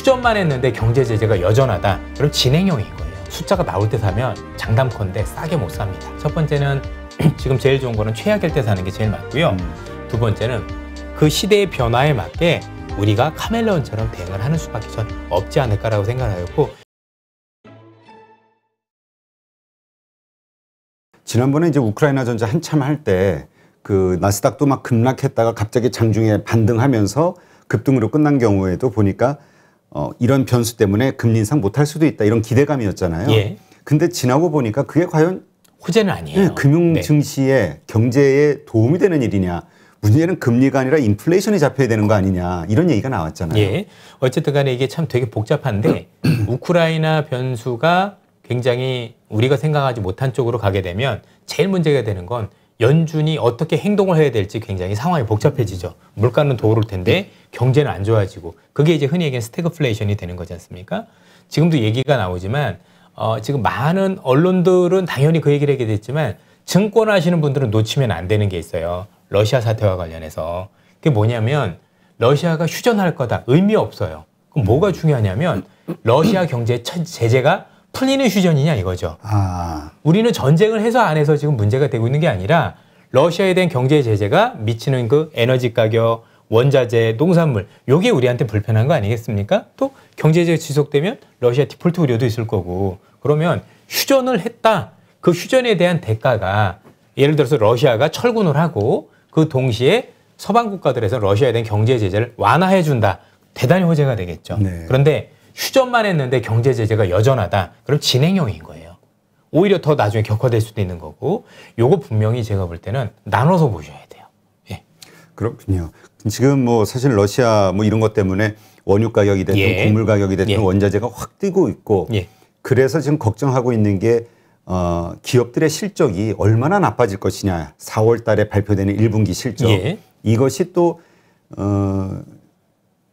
추전만 했는데 경제 제재가 여전하다. 그럼 진행형인 거예요. 숫자가 나올 때 사면 장담컨대 싸게 못 삽니다. 첫 번째는 지금 제일 좋은 거는 최악일 때 사는 게 제일 맞고요. 음. 두 번째는 그 시대의 변화에 맞게 우리가 카멜레온처럼 대응을 하는 수밖에 전 없지 않을까라고 생각하였고 지난번에 이제 우크라이나 전쟁 한참 할 때 그 나스닥도 막 급락했다가 갑자기 장중에 반등하면서 급등으로 끝난 경우에도 보니까 어, 이런 변수 때문에 금리 인상 못할 수도 있다 이런 기대감이었잖아요. 예. 근데 지나고 보니까 그게 과연 호재는 아니에요. 네, 금융 네. 증시에 경제에 도움이 되는 일이냐. 문제는 금리가 아니라 인플레이션이 잡혀야 되는 거 아니냐 이런 얘기가 나왔잖아요. 예. 어쨌든 간에 이게 참 되게 복잡한데 우크라이나 변수가 굉장히 우리가 생각하지 못한 쪽으로 가게 되면 제일 문제가 되는 건 연준이 어떻게 행동을 해야 될지 굉장히 상황이 복잡해지죠. 물가는 도오를 텐데 경제는 안 좋아지고 그게 이제 흔히 얘기하는 스태그플레이션이 되는 거지 않습니까? 지금도 얘기가 나오지만 어, 지금 많은 언론들은 당연히 그 얘기를 하게 됐지만 증권 하시는 분들은 놓치면 안 되는 게 있어요. 러시아 사태와 관련해서 그게 뭐냐면 러시아가 휴전할 거다 의미 없어요. 그럼 뭐가 중요하냐면 러시아 경제 제재가 풀리는 휴전이냐 이거죠. 아. 우리는 전쟁을 해서 안 해서 지금 문제가 되고 있는 게 아니라 러시아에 대한 경제 제재가 미치는 그 에너지 가격, 원자재, 농산물 요게 우리한테 불편한 거 아니겠습니까? 또 경제 제재 지속되면 러시아 디폴트 우려도 있을 거고 그러면 휴전을 했다. 그 휴전에 대한 대가가 예를 들어서 러시아가 철군을 하고 그 동시에 서방 국가들에서 러시아에 대한 경제 제재를 완화해 준다. 대단히 호재가 되겠죠. 네. 그런데 휴전만 했는데 경제 제재가 여전하다. 그럼 진행형인 거예요. 오히려 더 나중에 격화될 수도 있는 거고 요거 분명히 제가 볼 때는 나눠서 보셔야 돼요. 예. 그렇군요. 지금 뭐 사실 러시아 뭐 이런 것 때문에 원유 가격이 됐든 예. 곡물 가격이 됐든 예. 원자재가 확 뛰고 있고 예. 그래서 지금 걱정하고 있는 게 어, 기업들의 실적이 얼마나 나빠질 것이냐. 4월 달에 발표되는 1분기 실적. 예. 이것이 또 어,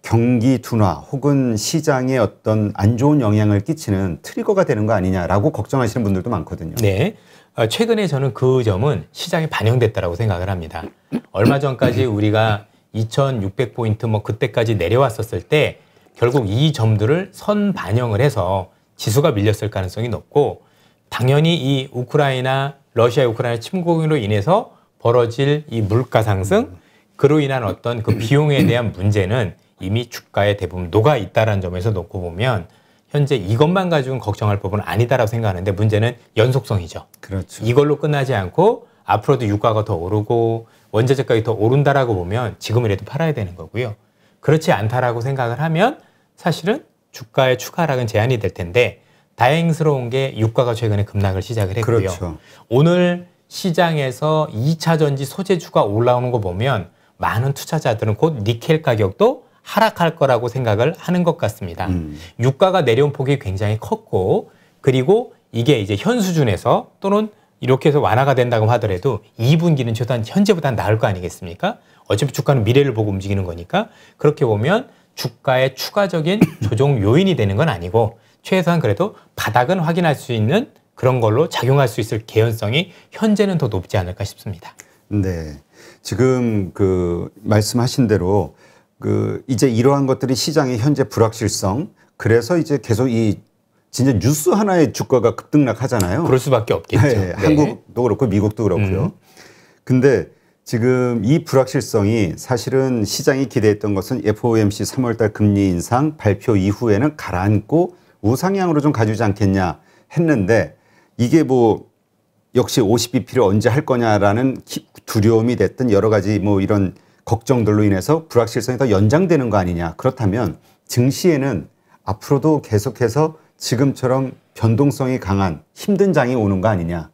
경기 둔화 혹은 시장에 어떤 안 좋은 영향을 끼치는 트리거가 되는 거 아니냐라고 걱정하시는 분들도 많거든요. 네. 어, 최근에 저는 그 점은 시장에 반영됐다라고 생각을 합니다. 얼마 전까지 우리가 2,600포인트 뭐 그때까지 내려왔었을 때 결국 이 점들을 선 반영을 해서 지수가 밀렸을 가능성이 높고 당연히 이 우크라이나 러시아 우크라이나 침공으로 인해서 벌어질 이 물가 상승 그로 인한 어떤 그 비용에 대한 문제는 이미 주가에 대부분 녹아 있다라는 점에서 놓고 보면 현재 이것만 가지고는 걱정할 법은 아니다라고 생각하는데 문제는 연속성이죠. 그렇죠. 이걸로 끝나지 않고 앞으로도 유가가 더 오르고 원자재 가격이 더 오른다라고 보면 지금이라도 팔아야 되는 거고요. 그렇지 않다라고 생각을 하면 사실은 주가의 추가 락은 제한이 될 텐데 다행스러운 게 유가가 최근에 급락을 시작을 했고요. 그렇죠. 오늘 시장에서 2차 전지 소재주가 올라오는 거 보면 많은 투자자들은 곧 니켈 가격도 하락할 거라고 생각을 하는 것 같습니다. 음. 유가가 내려온 폭이 굉장히 컸고 그리고 이게 이제 현 수준에서 또는 이렇게 해서 완화가 된다고 하더라도 2분기는 최소한 현재보다 나을 거 아니겠습니까? 어차피 주가는 미래를 보고 움직이는 거니까 그렇게 보면 주가의 추가적인 조정 요인이 되는 건 아니고 최소한 그래도 바닥은 확인할 수 있는 그런 걸로 작용할 수 있을 개연성이 현재는 더 높지 않을까 싶습니다. 네. 지금 그 말씀하신 대로 그 이제 이러한 것들이 시장의 현재 불확실성 그래서 이제 계속 이 진짜 뉴스 하나의 주가가 급등락하잖아요. 그럴 수밖에 없겠죠. 네, 네. 한국도 그렇고 미국도 그렇고요. 음. 근데 지금 이 불확실성이 사실은 시장이 기대했던 것은 FOMC 3월달 금리 인상 발표 이후에는 가라앉고 우상향으로 좀 가주지 않겠냐 했는데 이게 뭐 역시 50bp를 언제 할 거냐라는 두려움이 됐든 여러 가지 뭐 이런 걱정들로 인해서 불확실성이 더 연장되는 거 아니냐. 그렇다면 증시에는 앞으로도 계속해서 지금처럼 변동성이 강한 힘든 장이 오는 거 아니냐.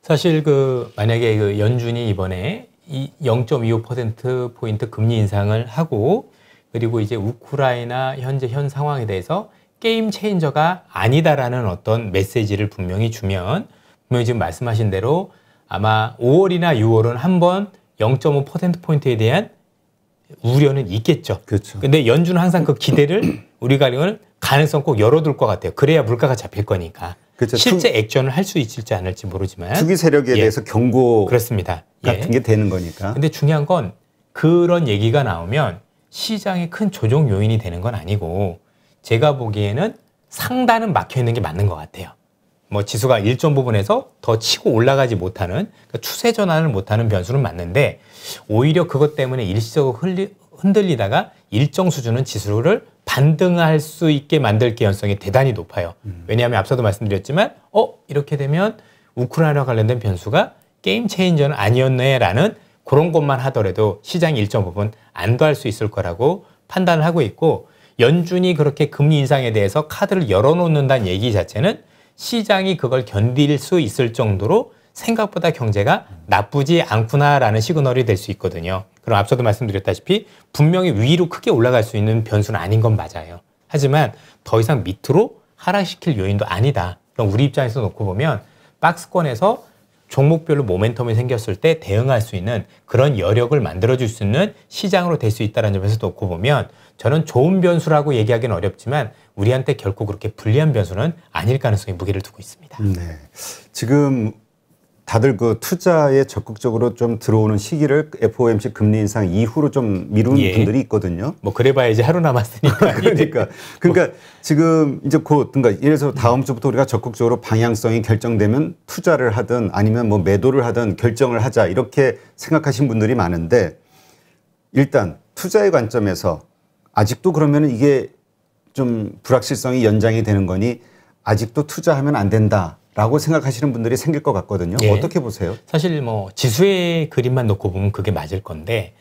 사실 그 만약에 그 연준이 이번에 이0.25% 포인트 금리 인상을 하고 그리고 이제 우크라이나 현재 현 상황에 대해서 게임 체인저가 아니다라는 어떤 메시지를 분명히 주면 분명히 지금 말씀하신 대로 아마 5월이나 6월은 한번 0.5%포인트에 대한 우려는 있겠죠. 그렇죠. 근데 연준은 항상 그 기대를 우리가 이걸 가능성 꼭 열어둘 것 같아요. 그래야 물가가 잡힐 거니까. 그렇죠. 실제 투, 액션을 할 수 있을지 안 할지 모르지만 투기 세력에 예. 대해서 경고 그렇습니다. 예. 같은 예. 게 되는 거니까. 근데 중요한 건 그런 얘기가 나오면 시장의 큰 조정 요인이 되는 건 아니고 제가 보기에는 상단은 막혀 있는 게 맞는 것 같아요. 뭐 지수가 일정 부분에서 더 치고 올라가지 못하는 그러니까 추세 전환을 못하는 변수는 맞는데 오히려 그것 때문에 일시적으로 흔들리다가 일정 수준은 지수를 반등할 수 있게 만들 개연성이 대단히 높아요. 음. 왜냐하면 앞서도 말씀드렸지만 어 이렇게 되면 우크라이나 관련된 변수가 게임 체인저는 아니었네라는 그런 것만 하더라도 시장 일정 부분 안도할 수 있을 거라고 판단을 하고 있고 연준이 그렇게 금리 인상에 대해서 카드를 열어놓는다는 얘기 자체는 시장이 그걸 견딜 수 있을 정도로 생각보다 경제가 나쁘지 않구나라는 시그널이 될 수 있거든요. 그럼 앞서도 말씀드렸다시피 분명히 위로 크게 올라갈 수 있는 변수는 아닌 건 맞아요. 하지만 더 이상 밑으로 하락시킬 요인도 아니다. 그럼 우리 입장에서 놓고 보면 박스권에서 종목별로 모멘텀이 생겼을 때 대응할 수 있는 그런 여력을 만들어줄 수 있는 시장으로 될 수 있다는 점에서 놓고 보면 저는 좋은 변수라고 얘기하기는 어렵지만 우리한테 결코 그렇게 불리한 변수는 아닐 가능성에 무게를 두고 있습니다. 네. 지금 다들 그 투자에 적극적으로 좀 들어오는 시기를 FOMC 금리 인상 이후로 좀 미루는 예. 분들이 있거든요. 뭐 그래봐야 이제 하루 남았으니까. 그러니까 그러니까 뭐. 지금 이제 곧 그러니까 예를 들어서 다음 주부터 우리가 적극적으로 방향성이 결정되면 투자를 하든 아니면 뭐 매도를 하든 결정을 하자 이렇게 생각하신 분들이 많은데 일단 투자의 관점에서 아직도 그러면 이게 좀 불확실성이 연장이 되는 거니 아직도 투자하면 안 된다. 라고 생각하시는 분들이 생길 것 같거든요. 예. 어떻게 보세요? 사실 뭐 지수의 그림만 놓고 보면 그게 맞을 건데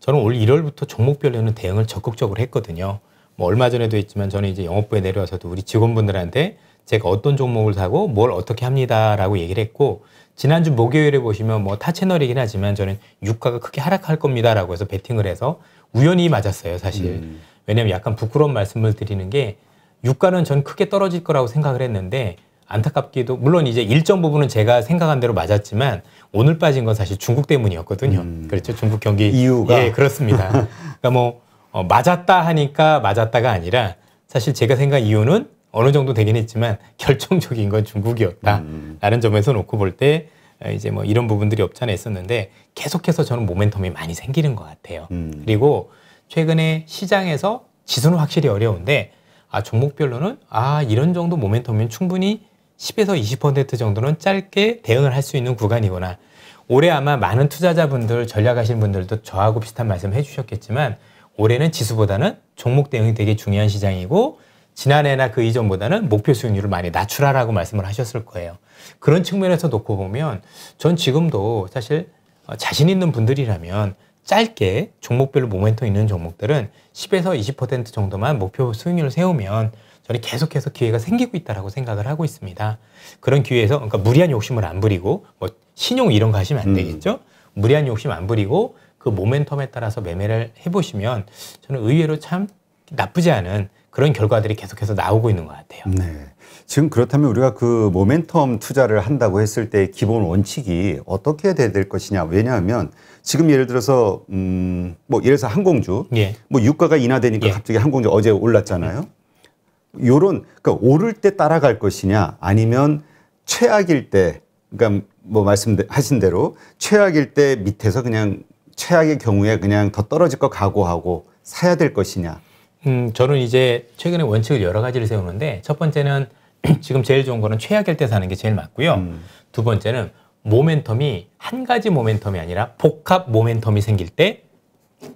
저는 올 1월부터 종목별로는 대응을 적극적으로 했거든요. 뭐 얼마 전에도 했지만 저는 이제 영업부에 내려와서도 우리 직원분들한테 제가 어떤 종목을 사고 뭘 어떻게 합니다라고 얘기를 했고 지난주 목요일에 보시면 뭐 타 채널이긴 하지만 저는 유가가 크게 하락할 겁니다라고 해서 베팅을 해서 우연히 맞았어요 사실 음. 왜냐하면 약간 부끄러운 말씀을 드리는 게 유가는 전 크게 떨어질 거라고 생각을 했는데 안타깝기도 물론 이제 일정 부분은 제가 생각한 대로 맞았지만 오늘 빠진 건 사실 중국 때문이었거든요. 음. 그렇죠. 중국 경기 이유가 예 그렇습니다. 그러니까 뭐 어, 맞았다 하니까 맞았다가 아니라 사실 제가 생각한 이유는 어느 정도 되긴 했지만 결정적인 건 중국이었다라는 음. 점에서 놓고 볼때 어, 이제 뭐 이런 부분들이 없지 않아 있었는데 계속해서 저는 모멘텀이 많이 생기는 것 같아요. 음. 그리고 최근에 시장에서 지수는 확실히 어려운데 아 종목별로는 아 이런 정도 모멘텀이면 충분히 10에서 20% 정도는 짧게 대응을 할 수 있는 구간이구나. 올해 아마 많은 투자자분들, 전략하신 분들도 저하고 비슷한 말씀 해주셨겠지만 올해는 지수보다는 종목 대응이 되게 중요한 시장이고 지난해나 그 이전보다는 목표 수익률을 많이 낮추라라고 말씀을 하셨을 거예요. 그런 측면에서 놓고 보면 전 지금도 사실 어, 자신 있는 분들이라면 짧게 종목별로 모멘텀 있는 종목들은 10에서 20% 정도만 목표 수익률을 세우면 저는 계속해서 기회가 생기고 있다라고 생각을 하고 있습니다. 그런 기회에서 그러니까 무리한 욕심을 안 부리고 뭐 신용 이런 거 하시면 안 음. 되겠죠. 음. 무리한 욕심 안 부리고 그 모멘텀에 따라서 매매를 해보시면 저는 의외로 참 나쁘지 않은 그런 결과들이 계속해서 나오고 있는 것 같아요. 네. 지금 그렇다면 우리가 그 모멘텀 투자를 한다고 했을 때 기본 원칙이 어떻게 돼야 될 것이냐. 왜냐하면 지금 예를 들어서, 음, 뭐 예를 들어서 항공주. 예. 뭐 유가가 인하되니까 예. 갑자기 항공주 어제 올랐잖아요. 음. 요런 그러니까 오를 때 따라갈 것이냐 아니면 최악일 때 그러니까 뭐 말씀하신 대로 최악일 때 밑에서 그냥 최악의 경우에 그냥 더 떨어질 거 각오하고 사야 될 것이냐. 음, 저는 이제 최근에 원칙을 여러 가지를 세우는데 첫 번째는 지금 제일 좋은 거는 최악일 때 사는 게 제일 맞고요. 음. 두 번째는 모멘텀이 한 가지 모멘텀이 아니라 복합 모멘텀이 생길 때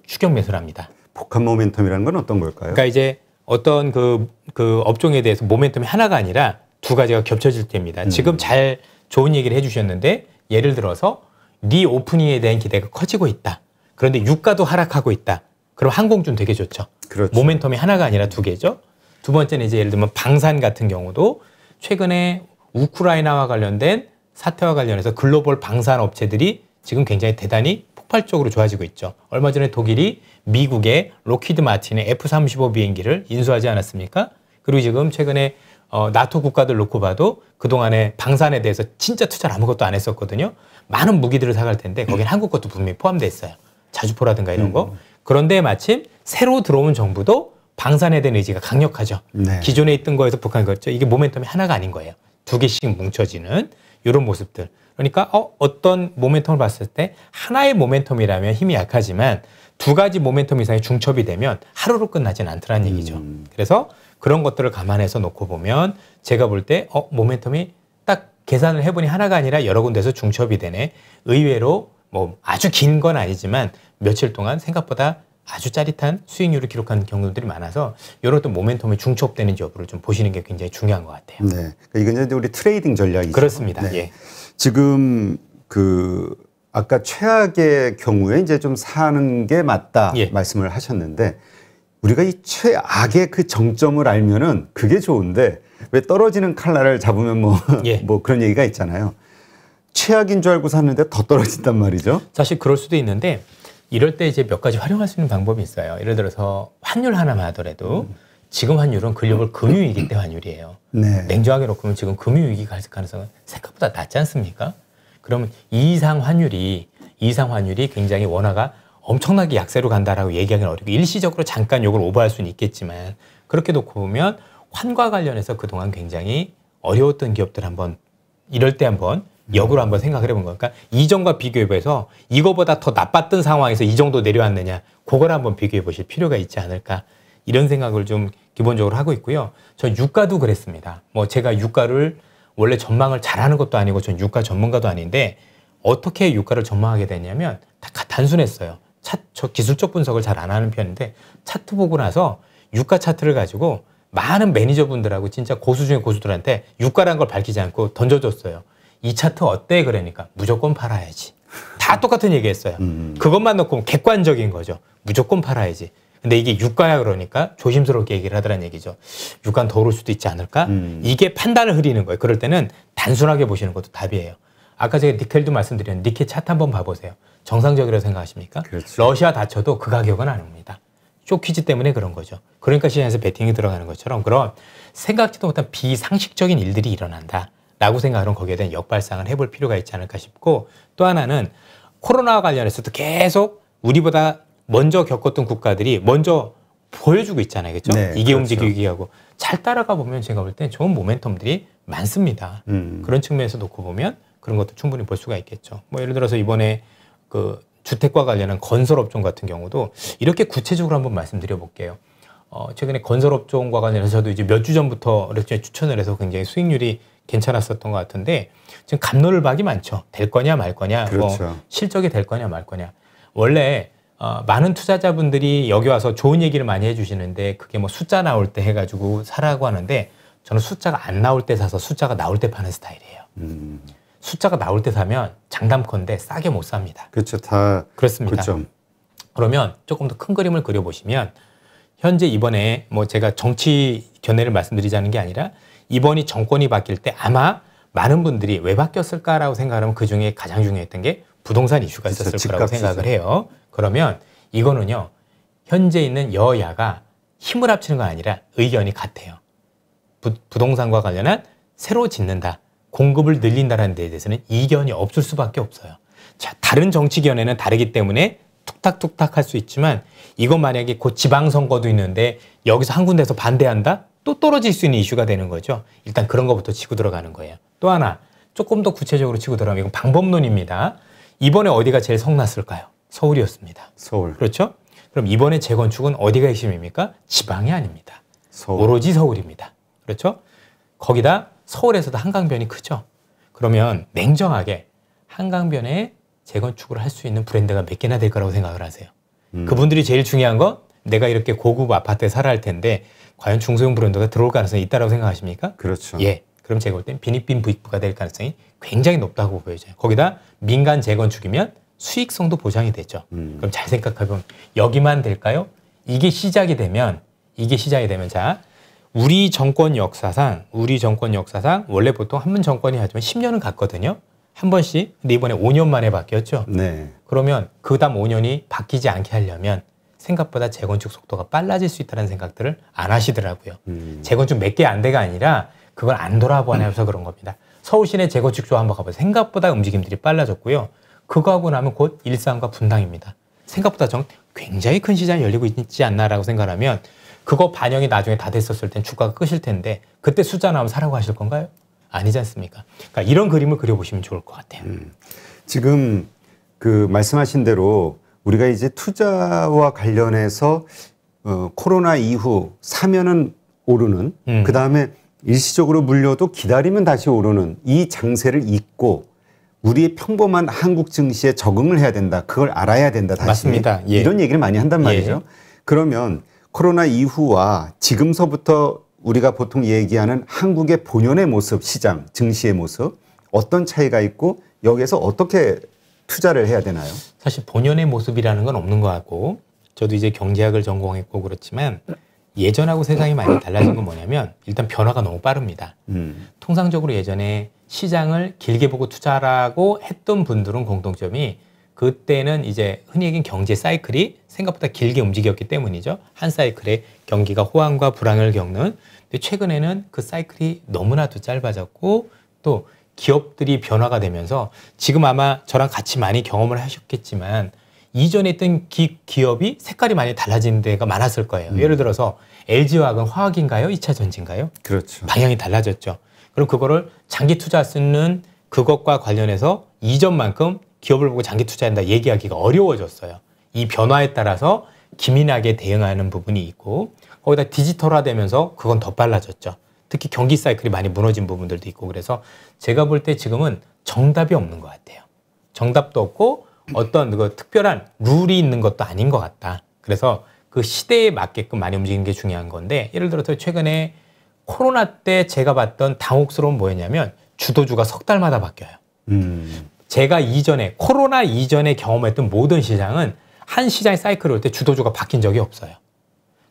추격 매수를 합니다. 복합 모멘텀이라는 건 어떤 걸까요? 그러니까 이제 어떤 그, 그 업종에 대해서 모멘텀이 하나가 아니라 두 가지가 겹쳐질 때입니다. 음. 지금 잘 좋은 얘기를 해주셨는데 예를 들어서 리오프닝에 대한 기대가 커지고 있다. 그런데 유가도 하락하고 있다. 그럼 항공주는 되게 좋죠. 그렇죠. 모멘텀이 하나가 아니라 두 개죠. 두 번째는 이제 예를 들면 방산 같은 경우도 최근에 우크라이나와 관련된 사태와 관련해서 글로벌 방산 업체들이 지금 굉장히 대단히 폭발적으로 좋아지고 있죠. 얼마 전에 독일이 미국의 로키드 마틴의 F-35 비행기를 인수하지 않았습니까? 그리고 지금 최근에 어, 나토 국가들 놓고 봐도 그동안에 방산에 대해서 진짜 투자를 아무것도 안 했었거든요. 많은 무기들을 사갈 텐데 거긴 음. 한국 것도 분명히 포함돼 있어요. 자주포라든가 이런 거. 음, 음. 그런데 마침 새로 들어온 정부도 방산에 대한 의지가 강력하죠. 네. 기존에 있던 거에서 북한이 그랬죠 이게 모멘텀이 하나가 아닌 거예요. 두 개씩 뭉쳐지는 이런 모습들. 그러니까 어, 어떤 모멘텀을 봤을 때 하나의 모멘텀이라면 힘이 약하지만 두 가지 모멘텀 이상이 중첩이 되면 하루로 끝나진 않더란 라 음. 얘기죠. 그래서 그런 것들을 감안해서 놓고 보면 제가 볼 때 어, 모멘텀이 딱 계산을 해보니 하나가 아니라 여러 군데서 중첩이 되네. 의외로 뭐 아주 긴 건 아니지만 며칠 동안 생각보다 아주 짜릿한 수익률을 기록하는 경우들이 많아서 이런 어떤 모멘텀이 중첩되는지 여부를 좀 보시는 게 굉장히 중요한 것 같아요. 네. 그 이건 이제 우리 트레이딩 전략이죠. 그렇습니다. 네. 예. 지금 그 아까 최악의 경우에 이제 좀 사는 게 맞다 예. 말씀을 하셨는데 우리가 이 최악의 그 정점을 알면은 그게 좋은데 왜 떨어지는 칼날을 잡으면 뭐뭐 예. 뭐 그런 얘기가 있잖아요. 최악인 줄 알고 샀는데 더 떨어진단 말이죠. 사실 그럴 수도 있는데 이럴 때 이제 몇 가지 활용할 수 있는 방법이 있어요. 예를 들어서 환율 하나만 하더라도 음. 지금 환율은 글로벌 금융위기 때 환율이에요. 네. 냉정하게 놓고 보면 지금 금융위기 갈 가능성은 생각보다 낮지 않습니까? 그러면 이상 환율이 이상 환율이 굉장히 원화가 엄청나게 약세로 간다라고 얘기하기는 어렵고 일시적으로 잠깐 요걸 오버할 수는 있겠지만 그렇게 놓고 보면 환과 관련해서 그동안 굉장히 어려웠던 기업들 한번 이럴 때 한번 역으로 한번 생각을 해본 거니까 그러니까 이전과 비교해봐서 이거보다 더 나빴던 상황에서 이 정도 내려왔느냐 그걸 한번 비교해 보실 필요가 있지 않을까 이런 생각을 좀 기본적으로 하고 있고요. 전 유가도 그랬습니다. 뭐 제가 유가를 원래 전망을 잘하는 것도 아니고 전 유가 전문가도 아닌데 어떻게 유가를 전망하게 됐냐면 다 단순했어요. 차, 저 기술적 분석을 잘 안 하는 편인데 차트 보고 나서 유가 차트를 가지고 많은 매니저분들하고 진짜 고수 중에 고수들한테 유가란 걸 밝히지 않고 던져줬어요. 이 차트 어때? 그러니까 무조건 팔아야지. 다 똑같은 얘기했어요. 음. 그것만 놓고 객관적인 거죠. 무조건 팔아야지. 근데 이게 유가야 그러니까 조심스럽게 얘기를 하더란 얘기죠. 유가는 더를 수도 있지 않을까? 음. 이게 판단을 흐리는 거예요. 그럴 때는 단순하게 보시는 것도 답이에요. 아까 제가 니켈도 말씀드린 니켈 차트 한번 봐보세요. 정상적이라고 생각하십니까? 그렇죠. 러시아 다쳐도 그 가격은 아닙니다. 쇼퀴즈 때문에 그런 거죠. 그러니까 시장에서 베팅이 들어가는 것처럼 그런 생각지도 못한 비상식적인 일들이 일어난다. 라고 생각하는 거기에 대한 역발상을 해볼 필요가 있지 않을까 싶고 또 하나는 코로나와 관련해서도 계속 우리보다 먼저 겪었던 국가들이 먼저 보여주고 있잖아요. 그죠 네, 이게 그렇죠. 움직이기 하고 잘 따라가 보면 제가 볼 땐 좋은 모멘텀들이 많습니다. 음. 그런 측면에서 놓고 보면 그런 것도 충분히 볼 수가 있겠죠. 뭐 예를 들어서 이번에 그 주택과 관련한 건설업종 같은 경우도 이렇게 구체적으로 한번 말씀드려 볼게요. 어, 최근에 건설업종과 관련해서 도 이제 몇 주 전부터 추천을 해서 굉장히 수익률이 괜찮았었던 것 같은데 지금 감노를 박이 많죠. 될 거냐 말 거냐, 뭐 그렇죠. 뭐 실적이 될 거냐 말 거냐. 원래 어, 많은 투자자분들이 여기 와서 좋은 얘기를 많이 해주시는데 그게 뭐 숫자 나올 때 해가지고 사라고 하는데 저는 숫자가 안 나올 때 사서 숫자가 나올 때 파는 스타일이에요. 음. 숫자가 나올 때 사면 장담컨대 싸게 못 삽니다. 그렇죠. 다 그렇습니다. 고점. 그렇죠. 그러면 조금 더 큰 그림을 그려보시면 현재 이번에 뭐 제가 정치 견해를 말씀드리자는 게 아니라 이번이 정권이 바뀔 때 아마 많은 분들이 왜 바뀌었을까라고 생각하면 그 중에 가장 중요했던 게 부동산 이슈가 있었을 거라고 생각을 해요. 그러면 이거는요. 현재 있는 여야가 힘을 합치는 건 아니라 의견이 같아요. 부, 부동산과 관련한 새로 짓는다. 공급을 늘린다라는 데 대해서는 이견이 없을 수밖에 없어요. 자, 다른 정치 견해는 다르기 때문에 툭탁툭탁 할 수 있지만 이건 만약에 곧 지방선거도 있는데 여기서 한 군데서 에 반대한다? 또 떨어질 수 있는 이슈가 되는 거죠. 일단 그런 것부터 치고 들어가는 거예요. 또 하나, 조금 더 구체적으로 치고 들어가면 이건 방법론입니다. 이번에 어디가 제일 성났을까요? 서울이었습니다. 서울. 그렇죠? 그럼 이번에 재건축은 어디가 핵심입니까? 지방이 아닙니다. 서울. 오로지 서울입니다. 그렇죠? 거기다 서울에서도 한강변이 크죠? 그러면 냉정하게 한강변에 재건축을 할 수 있는 브랜드가 몇 개나 될 거라고 생각을 하세요. 음. 그분들이 제일 중요한 건 내가 이렇게 고급 아파트에 살아야 할 텐데 과연 중소형 브랜드가 들어올 가능성이 있다고 생각하십니까? 그렇죠. 예. 그럼 제가 볼땐 빈익빈 부익부가 될 가능성이 굉장히 높다고 보여져요. 거기다 민간 재건축이면 수익성도 보장이 되죠. 음. 그럼 잘생각하보면 여기만 될까요? 이게 시작이 되면 이게 시작이 되면 자 우리 정권 역사상 우리 정권 역사상 원래 보통 한번 정권이 하지만 10년은 갔거든요. 한 번씩 근데 이번에 5년 만에 바뀌었죠. 네. 그러면 그다음 5년이 바뀌지 않게 하려면 생각보다 재건축 속도가 빨라질 수 있다는 생각들을 안 하시더라고요. 음. 재건축 몇 개 안 돼가 아니라 그걸 안돌아보나해서 그런 겁니다. 서울시내 재건 축소 한번 가보세요. 생각보다 움직임들이 빨라졌고요. 그거 하고 나면 곧 일산과 분당입니다. 생각보다 정 굉장히 큰 시장이 열리고 있지 않나라고 생각하면 그거 반영이 나중에 다 됐었을 땐 주가가 끄실 텐데 그때 숫자 나오면 사라고 하실 건가요? 아니지 않습니까? 그러니까 이런 그림을 그려보시면 좋을 것 같아요. 음, 지금 그 말씀하신 대로 우리가 이제 투자와 관련해서 어, 코로나 이후 사면은 오르는 음. 그 다음에 일시적으로 물려도 기다리면 다시 오르는 이 장세를 잊고 우리의 평범한 한국 증시에 적응을 해야 된다. 그걸 알아야 된다. 다시. 맞습니다. 예. 이런 얘기를 많이 한단 예. 말이죠. 예. 그러면 코로나 이후와 지금서부터 우리가 보통 얘기하는 한국의 본연의 모습, 시장, 증시의 모습 어떤 차이가 있고 여기에서 어떻게 투자를 해야 되나요? 사실 본연의 모습이라는 건 없는 것 같고 저도 이제 경제학을 전공했고 그렇지만 예전하고 세상이 많이 달라진 건 뭐냐면 일단 변화가 너무 빠릅니다. 음. 통상적으로 예전에 시장을 길게 보고 투자라고 했던 분들은 공통점이 그때는 이제 흔히 얘기하는 경제 사이클이 생각보다 길게 움직였기 때문이죠. 한 사이클에 경기가 호황과 불황을 겪는. 근데 최근에는 그 사이클이 너무나도 짧아졌고 또 기업들이 변화가 되면서 지금 아마 저랑 같이 많이 경험을 하셨겠지만 이전에 있던 기, 기업이 색깔이 많이 달라진 데가 많았을 거예요. 음. 예를 들어서 LG화학은 화학인가요? 2차 전지인가요? 그렇죠. 방향이 달라졌죠. 그럼 그거를 장기 투자 할수있는 그것과 관련해서 이전만큼 기업을 보고 장기 투자한다 얘기하기가 어려워졌어요. 이 변화에 따라서 기민하게 대응하는 부분이 있고 거기다 디지털화되면서 그건 더 빨라졌죠. 특히 경기 사이클이 많이 무너진 부분들도 있고 그래서 제가 볼 때 지금은 정답이 없는 것 같아요. 정답도 없고 어떤 그 특별한 룰이 있는 것도 아닌 것 같다. 그래서 그 시대에 맞게끔 많이 움직이는 게 중요한 건데 예를 들어서 최근에 코로나 때 제가 봤던 당혹스러운 뭐였냐면 주도주가 석 달마다 바뀌어요. 음. 제가 이전에 코로나 이전에 경험했던 모든 시장은 한 시장의 사이클을올때 주도주가 바뀐 적이 없어요.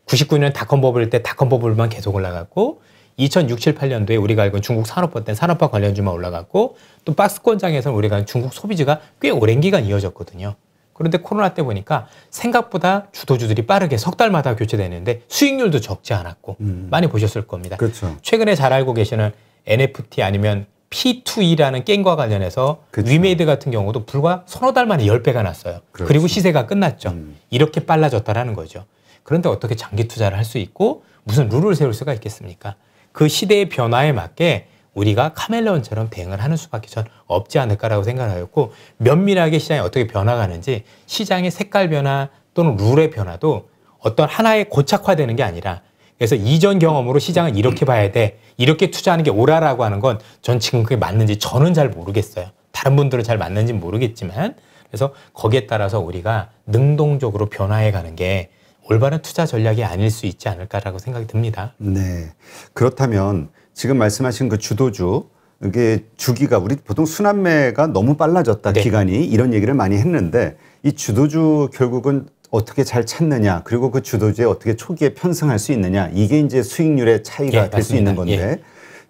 99년 닷컴 버블 때 닷컴 버블만 계속 올라갔고 2006, 7, 8년도에 우리가 알고 있는 중국 산업화 때 산업화 관련주만 올라갔고 또 박스권장에서는 우리가 중국 소비지가 꽤 오랜 기간 이어졌거든요. 그런데 코로나 때 보니까 생각보다 주도주들이 빠르게 석 달마다 교체되는데 수익률도 적지 않았고 음. 많이 보셨을 겁니다. 그렇 최근에 잘 알고 계시는 NFT 아니면 P2E라는 게임과 관련해서 그렇 위메이드 같은 경우도 불과 서너 달 만에 1 0배가 났어요. 그렇죠. 그리고 시세가 끝났죠. 음. 이렇게 빨라졌다라는 거죠. 그런데 어떻게 장기 투자를 할 수 있고 무슨 룰을 세울 수가 있겠습니까? 그 시대의 변화에 맞게 우리가 카멜레온처럼 대응을 하는 수밖에 전 없지 않을까라고 생각하였고 면밀하게 시장이 어떻게 변화가는지 시장의 색깔 변화 또는 룰의 변화도 어떤 하나에 고착화되는 게 아니라 그래서 이전 경험으로 시장을 이렇게 봐야 돼 이렇게 투자하는 게 오라라고 하는 건 전 지금 그게 맞는지 저는 잘 모르겠어요 다른 분들은 잘 맞는지 모르겠지만 그래서 거기에 따라서 우리가 능동적으로 변화해 가는 게 올바른 투자 전략이 아닐 수 있지 않을까라고 생각이 듭니다. 네. 그렇다면 지금 말씀하신 그 주도주 이게 주기가 우리 보통 순환매가 너무 빨라졌다 네. 기간이 이런 얘기를 많이 했는데 이 주도주 결국은 어떻게 잘 찾느냐 그리고 그 주도주에 어떻게 초기에 편승할 수 있느냐 이게 이제 수익률의 차이가 예, 될수 있는 건데 예.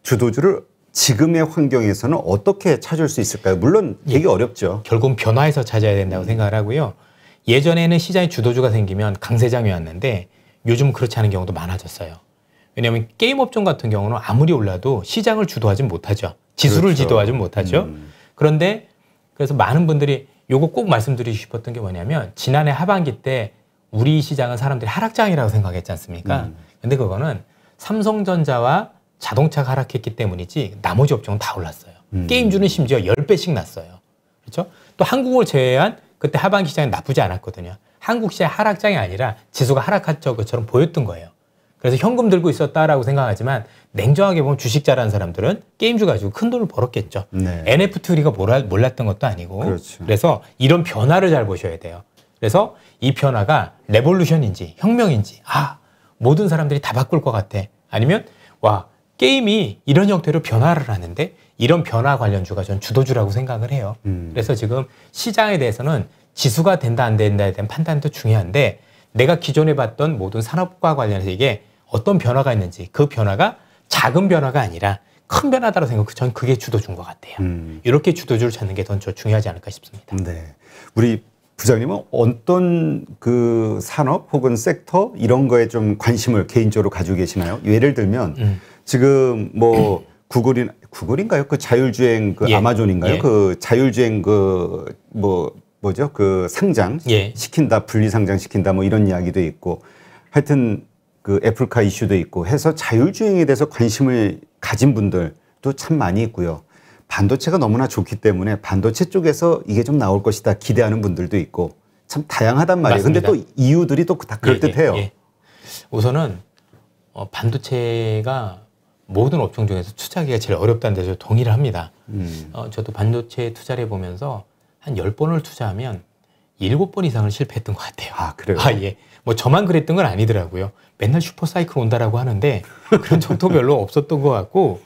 주도주를 지금의 환경에서는 어떻게 찾을 수 있을까요? 물론 되게 예. 어렵죠. 결국은 변화해서 찾아야 된다고 생각을 하고요. 예전에는 시장에 주도주가 생기면 강세장이었는데 요즘 은 그렇지 않은 경우도 많아졌어요. 왜냐하면 게임 업종 같은 경우는 아무리 올라도 시장을 주도하지 못하죠. 지수를 그렇죠. 지도하지 못하죠. 음. 그런데 그래서 많은 분들이 요거 꼭 말씀드리고 싶었던 게 뭐냐면 지난해 하반기 때 우리 시장은 사람들이 하락장이라고 생각했지 않습니까? 음. 근데 그거는 삼성전자와 자동차가 하락했기 때문이지 나머지 업종은 다 올랐어요. 음. 게임주는 심지어 1 0배씩 났어요. 그렇죠? 또 한국을 제외한 그때 하반기 시장이 나쁘지 않았거든요. 한국 시장 하락장이 아니라 지수가 하락한 것처럼 보였던 거예요. 그래서 현금 들고 있었다라고 생각하지만 냉정하게 보면 주식자라는 사람들은 게임주 가지고 큰 돈을 벌었겠죠. 네. NFT 우리가 몰랐던 것도 아니고. 그렇죠. 그래서 이런 변화를 잘 보셔야 돼요. 그래서 이 변화가 레볼루션인지 혁명인지 아 모든 사람들이 다 바꿀 것 같아. 아니면 와 게임이 이런 형태로 변화를 하는데 이런 변화 관련주가 전 주도주라고 생각을 해요. 음. 그래서 지금 시장에 대해서는 지수가 된다 안 된다에 대한 판단도 중요한데 내가 기존에 봤던 모든 산업과 관련해서 이게 어떤 변화가 있는지 그 변화가 작은 변화가 아니라 큰 변화다라고 생각, 전 그게 주도주인 것 같아요. 음. 이렇게 주도주를 찾는 게 더 중요하지 않을까 싶습니다. 네. 우리 부장님은 어떤 그 산업 혹은 섹터 이런 거에 좀 관심을 개인적으로 가지고 계시나요? 예를 들면 음. 지금 뭐 구글이나 구글인가요그 자율주행 그 예. 아마존인가요? 예. 그 자율주행 그 뭐 뭐죠? 그 상장 예. 시킨다 분리 상장 시킨다 뭐 이런 이야기도 있고 하여튼 그 애플카 이슈도 있고 해서 자율주행에 대해서 관심을 가진 분들도 참 많이 있고요. 반도체가 너무나 좋기 때문에 반도체 쪽에서 이게 좀 나올 것이다 기대하는 분들도 있고 참 다양하단 말이에요. 근데 또 이유들이 또 다 그 그럴듯해요. 예, 예, 예. 우선은 어, 반도체가 모든 업종 중에서 투자하기가 제일 어렵다는 데서 동의를 합니다. 음. 어, 저도 반도체 투자를 해보면서 한1 0번을 투자하면 7번 이상을 실패했던 것 같아요. 아, 그래요? 아, 예. 뭐 저만 그랬던 건 아니더라고요. 맨날 슈퍼사이클 온다라고 하는데 그런 적도 별로 없었던 것 같고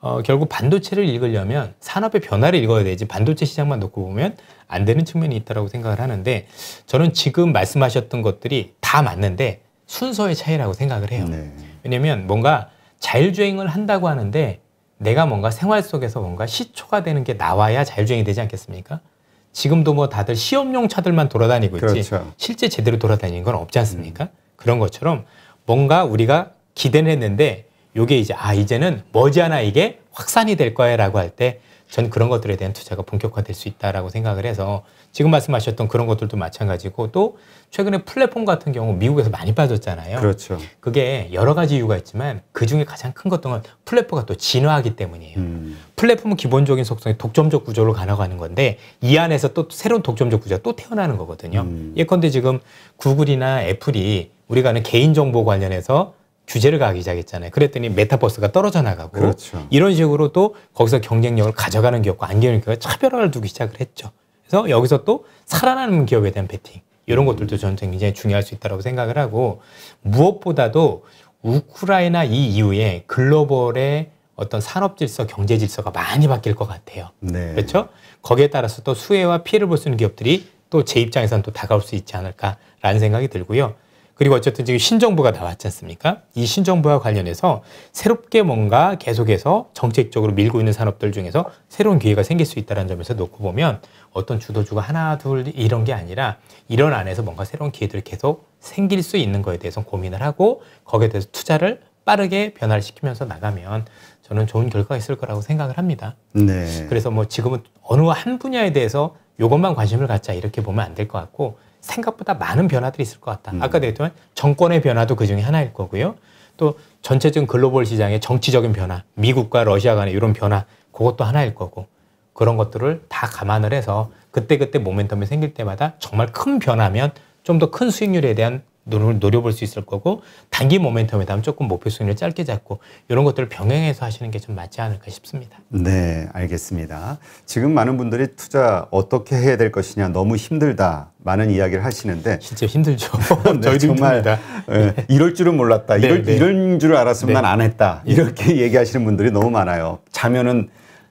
어, 결국 반도체를 읽으려면 산업의 변화를 읽어야 되지 반도체 시장만 놓고 보면 안 되는 측면이 있다고 생각을 하는데 저는 지금 말씀하셨던 것들이 다 맞는데 순서의 차이라고 생각을 해요. 네. 왜냐하면 뭔가 자율주행을 한다고 하는데 내가 뭔가 생활 속에서 뭔가 시초가 되는 게 나와야 자율주행이 되지 않겠습니까? 지금도 뭐 다들 시험용 차들만 돌아다니고 있지 그렇죠. 실제 제대로 돌아다니는 건 없지 않습니까? 음. 그런 것처럼 뭔가 우리가 기대는 했는데 요게 이제 아 이제는 머지않아 이게 확산이 될 거야라고 할때 전 그런 것들에 대한 투자가 본격화될 수 있다라고 생각을 해서 지금 말씀하셨던 그런 것들도 마찬가지고 또 최근에 플랫폼 같은 경우 미국에서 많이 빠졌잖아요. 그렇죠. 그게 여러 가지 이유가 있지만 그 중에 가장 큰 것들은 플랫폼과 또 진화하기 때문이에요. 음. 플랫폼은 기본적인 속성이 독점적 구조로 가나가는 건데 이 안에서 또 새로운 독점적 구조가 또 태어나는 거거든요. 음. 예컨대 지금 구글이나 애플이 우리가 아는 개인정보 관련해서 규제를 가기 시작했잖아요. 그랬더니 메타버스가 떨어져 나가고 그렇죠. 이런 식으로 또 거기서 경쟁력을 가져가는 기업과 안경는기업 차별화를 두기 시작을 했죠. 그래서 여기서 또 살아나는 기업에 대한 베팅 이런 것들도 저는 굉장히 중요할 수 있다고 생각을 하고 무엇보다도 우크라이나 이 이후에 글로벌의 어떤 산업 질서, 경제 질서가 많이 바뀔 것 같아요. 네. 그렇죠? 거기에 따라서 또 수혜와 피해를 볼 수 있는 기업들이 또 제 입장에서는 또 다가올 수 있지 않을까라는 생각이 들고요. 그리고 어쨌든 지금 신정부가 나왔지 않습니까? 이 신정부와 관련해서 새롭게 뭔가 계속해서 정책적으로 밀고 있는 산업들 중에서 새로운 기회가 생길 수 있다는 점에서 놓고 보면 어떤 주도주가 하나, 둘 이런 게 아니라 이런 안에서 뭔가 새로운 기회들이 계속 생길 수 있는 거에 대해서 고민을 하고 거기에 대해서 투자를 빠르게 변화시키면서 를 나가면 저는 좋은 결과가 있을 거라고 생각을 합니다. 네. 그래서 뭐 지금은 어느 한 분야에 대해서 이것만 관심을 갖자 이렇게 보면 안 될 것 같고 생각보다 많은 변화들이 있을 것 같다. 음. 아까도 했지만 정권의 변화도 그 중에 하나일 거고요. 또 전체적인 글로벌 시장의 정치적인 변화, 미국과 러시아 간의 이런 변화, 그것도 하나일 거고 그런 것들을 다 감안을 해서 그때그때 모멘텀이 생길 때마다 정말 큰 변화면 좀 더 큰 수익률에 대한 노려볼 수 있을 거고 단기 모멘텀에 다음 조금 목표 수익률 짧게 잡고 이런 것들을 병행해서 하시는 게 좀 맞지 않을까 싶습니다. 네, 알겠습니다. 지금 많은 분들이 투자 어떻게 해야 될 것이냐 너무 힘들다 많은 이야기를 하시는데 진짜 힘들죠. 네, 저희 정말 네. 이럴 줄은 몰랐다. 네, 이럴 네. 이런 줄 알았으면 네. 난안 했다. 이렇게 얘기하시는 분들이 너무 많아요. 자면은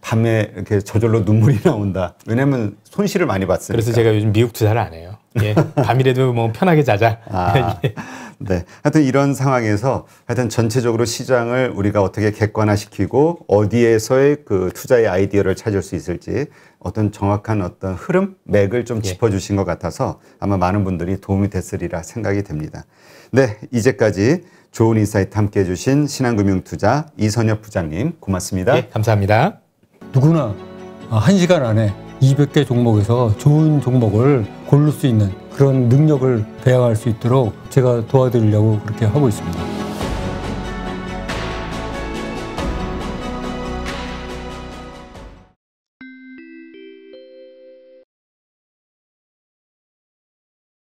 밤에 이렇게 저절로 눈물이 나온다. 왜냐면 손실을 많이 봤으니까. 그래서 제가 요즘 미국 투자를 안 해요. 예. 밤이라도 뭐 편하게 자자. 아, 예. 네. 하여튼 이런 상황에서 하여튼 전체적으로 시장을 우리가 어떻게 객관화시키고 어디에서의 그 투자의 아이디어를 찾을 수 있을지 어떤 정확한 어떤 흐름 맥을 좀 예. 짚어주신 것 같아서 아마 많은 분들이 도움이 됐으리라 생각이 됩니다. 네. 이제까지 좋은 인사이트 함께 해주신 신한금융투자 이선엽 부장님 고맙습니다. 예, 감사합니다. 누구나 한 시간 안에 200개 종목에서 좋은 종목을 고를 수 있는 그런 능력을 배양할 수 있도록 제가 도와드리려고 그렇게 하고 있습니다.